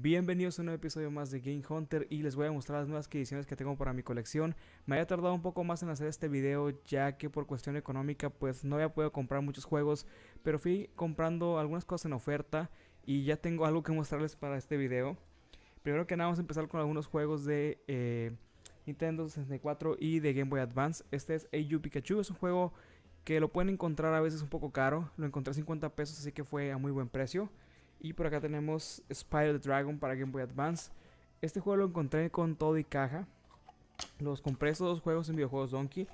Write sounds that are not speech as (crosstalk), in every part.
Bienvenidos a un nuevo episodio más de Game Hunter y les voy a mostrar las nuevas adquisiciones que tengo para mi colección. Me había tardado un poco más en hacer este video ya que por cuestión económica pues no había podido comprar muchos juegos, pero fui comprando algunas cosas en oferta y ya tengo algo que mostrarles para este video. Primero que nada vamos a empezar con algunos juegos de eh, Nintendo 64 y de Game Boy Advance. Este es AYU Pikachu, es un juego que lo pueden encontrar a veces un poco caro, lo encontré a 50 pesos así que fue a muy buen precio. Y por acá tenemos Spider Dragon para Game Boy Advance. Este juego lo encontré con todo y caja. Los compré estos dos juegos en videojuegos Donkey.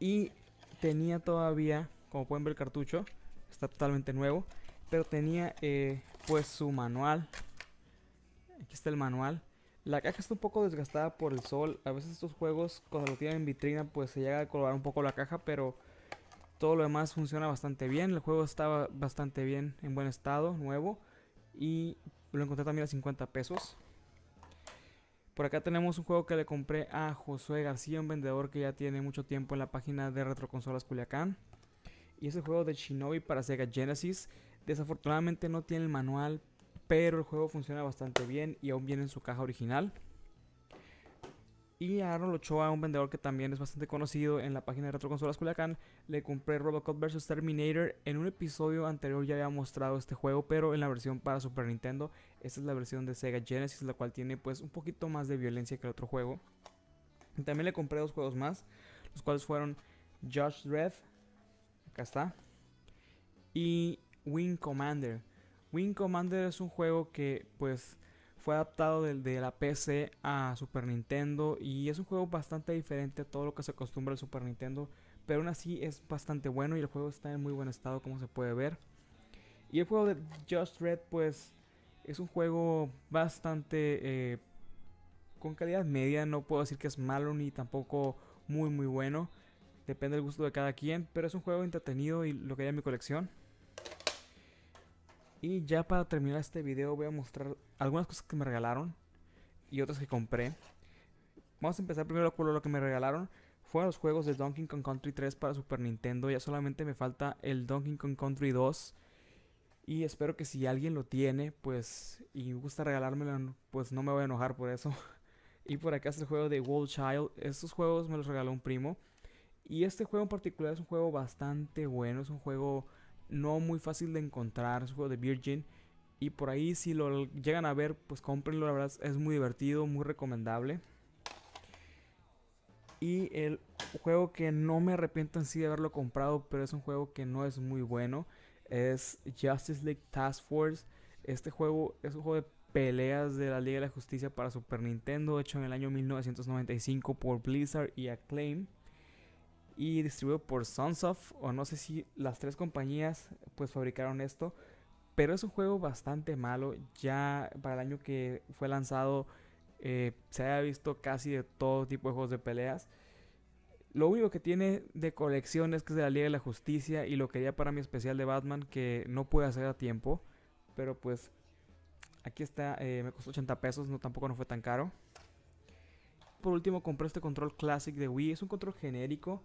Y tenía todavía, como pueden ver el cartucho, está totalmente nuevo. Pero tenía eh, pues su manual. Aquí está el manual. La caja está un poco desgastada por el sol. A veces estos juegos, cuando lo tienen en vitrina, pues se llega a colgar un poco la caja, pero todo lo demás funciona bastante bien. El juego estaba bastante bien, en buen estado, nuevo. Y lo encontré también a 50 pesos. Por acá tenemos un juego que le compré a Josué García, un vendedor que ya tiene mucho tiempo en la página de Retroconsolas Culiacán. Y es el juego de Shinobi para Sega Genesis. Desafortunadamente no tiene el manual, pero el juego funciona bastante bien y aún viene en su caja original. Y a Arnold Ochoa, un vendedor que también es bastante conocido en la página de Retroconsolas Culiacán, le compré Robocop vs Terminator. En un episodio anterior ya había mostrado este juego, pero en la versión para Super Nintendo. Esta es la versión de Sega Genesis, la cual tiene pues un poquito más de violencia que el otro juego. también le compré dos juegos más, los cuales fueron Josh Dredd. acá está, y Wing Commander. Wing Commander es un juego que pues fue adaptado del de la PC a Super Nintendo y es un juego bastante diferente a todo lo que se acostumbra al Super Nintendo, pero aún así es bastante bueno y el juego está en muy buen estado como se puede ver. Y el juego de Just Red pues es un juego bastante eh, con calidad media, no puedo decir que es malo ni tampoco muy muy bueno, depende del gusto de cada quien, pero es un juego entretenido y lo que hay en mi colección. Y ya para terminar este video voy a mostrar algunas cosas que me regalaron y otras que compré. Vamos a empezar primero con lo que me regalaron. Fueron los juegos de Donkey Kong Country 3 para Super Nintendo. Ya solamente me falta el Donkey Kong Country 2. Y espero que si alguien lo tiene, pues, y gusta regalármelo, pues no me voy a enojar por eso. (laughs) y por acá está el juego de World Child. Estos juegos me los regaló un primo. Y este juego en particular es un juego bastante bueno. Es un juego no muy fácil de encontrar, es un juego de Virgin. Y por ahí si lo llegan a ver, pues cómprenlo, la verdad es muy divertido, muy recomendable. Y el juego que no me arrepiento en sí de haberlo comprado, pero es un juego que no es muy bueno, es Justice League Task Force. Este juego es un juego de peleas de la Liga de la Justicia para Super Nintendo, hecho en el año 1995 por Blizzard y Acclaim y distribuido por Sunsoft o no sé si las tres compañías pues fabricaron esto, pero es un juego bastante malo, ya para el año que fue lanzado eh, se ha visto casi de todo tipo de juegos de peleas. Lo único que tiene de colección es que es de la Liga de la Justicia y lo quería para mi especial de Batman que no pude hacer a tiempo. Pero pues aquí está, eh, me costó 80 pesos, no, tampoco no fue tan caro. Por último compré este control Classic de Wii, es un control genérico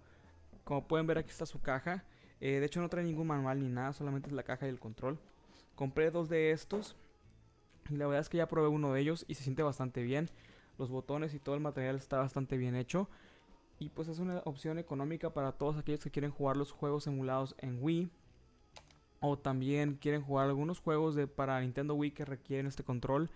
como pueden ver aquí está su caja. Eh, de hecho no trae ningún manual ni nada, solamente es la caja y el control. Compré dos de estos. Y la verdad es que ya probé uno de ellos y se siente bastante bien. Los botones y todo el material está bastante bien hecho. Y pues es una opción económica para todos aquellos que quieren jugar los juegos emulados en Wii. O también quieren jugar algunos juegos de, para Nintendo Wii que requieren este control.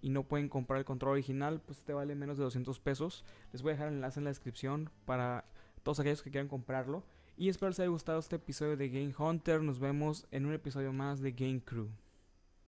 Y no pueden comprar el control original. Pues te vale menos de 200 pesos. Les voy a dejar el enlace en la descripción para todos aquellos que quieran comprarlo. Y espero les haya gustado este episodio de Game Hunter. Nos vemos en un episodio más de Game Crew.